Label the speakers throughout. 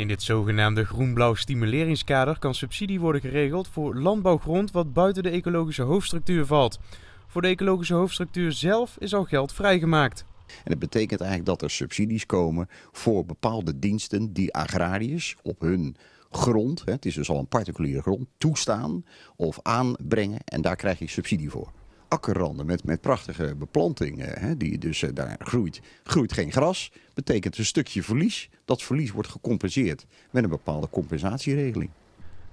Speaker 1: In dit zogenaamde groen-blauw stimuleringskader kan subsidie worden geregeld voor landbouwgrond wat buiten de ecologische hoofdstructuur valt. Voor de ecologische hoofdstructuur zelf is al geld
Speaker 2: vrijgemaakt. En dat betekent eigenlijk dat er subsidies komen voor bepaalde diensten die agrariërs op hun grond, het is dus al een particuliere grond, toestaan of aanbrengen. En daar krijg je subsidie voor akkerranden met, met prachtige beplanting hè, die dus eh, daar groeit. Groeit geen gras, betekent een stukje verlies. Dat verlies wordt gecompenseerd met een bepaalde compensatieregeling.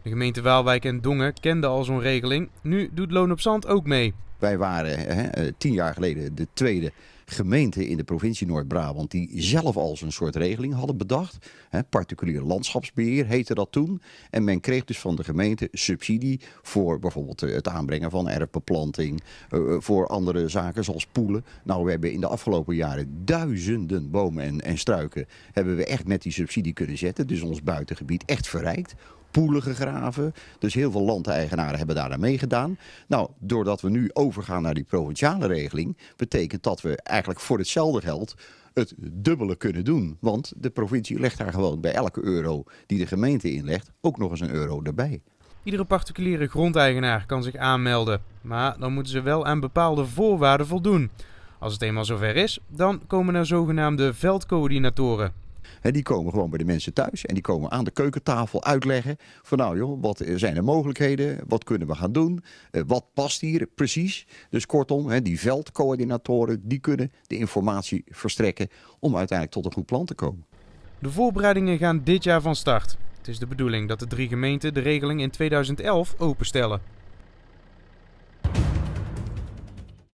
Speaker 1: De gemeente Waalwijk en Dongen kende al zo'n
Speaker 2: regeling. Nu doet Loon op Zand ook mee. Wij waren hè, eh, tien jaar geleden de tweede gemeente in de provincie Noord-Brabant... die zelf al zo'n soort regeling hadden bedacht. Hè, particulier landschapsbeheer heette dat toen. En men kreeg dus van de gemeente subsidie... voor bijvoorbeeld eh, het aanbrengen van erfbeplanting... Eh, voor andere zaken zoals poelen. Nou, we hebben in de afgelopen jaren duizenden bomen en, en struiken... hebben we echt met die subsidie kunnen zetten. Dus ons buitengebied echt verrijkt poelen gegraven. Dus heel veel landeigenaren hebben daar aan meegedaan. Nou, doordat we nu ook overgaan naar die provinciale regeling... betekent dat we eigenlijk voor hetzelfde geld het dubbele kunnen doen. Want de provincie legt daar gewoon bij elke euro die de gemeente inlegt... ook nog eens een euro erbij.
Speaker 1: Iedere particuliere grondeigenaar kan zich aanmelden. Maar dan moeten ze wel aan bepaalde voorwaarden voldoen. Als het eenmaal zover is,
Speaker 2: dan komen er zogenaamde veldcoördinatoren die komen gewoon bij de mensen thuis en die komen aan de keukentafel uitleggen van nou joh, wat zijn de mogelijkheden, wat kunnen we gaan doen, eh, wat past hier precies. Dus kortom, die veldcoördinatoren die kunnen de informatie verstrekken om uiteindelijk tot een goed plan te komen.
Speaker 1: De voorbereidingen gaan dit jaar van start. Het is de bedoeling dat de drie gemeenten de regeling in 2011 openstellen.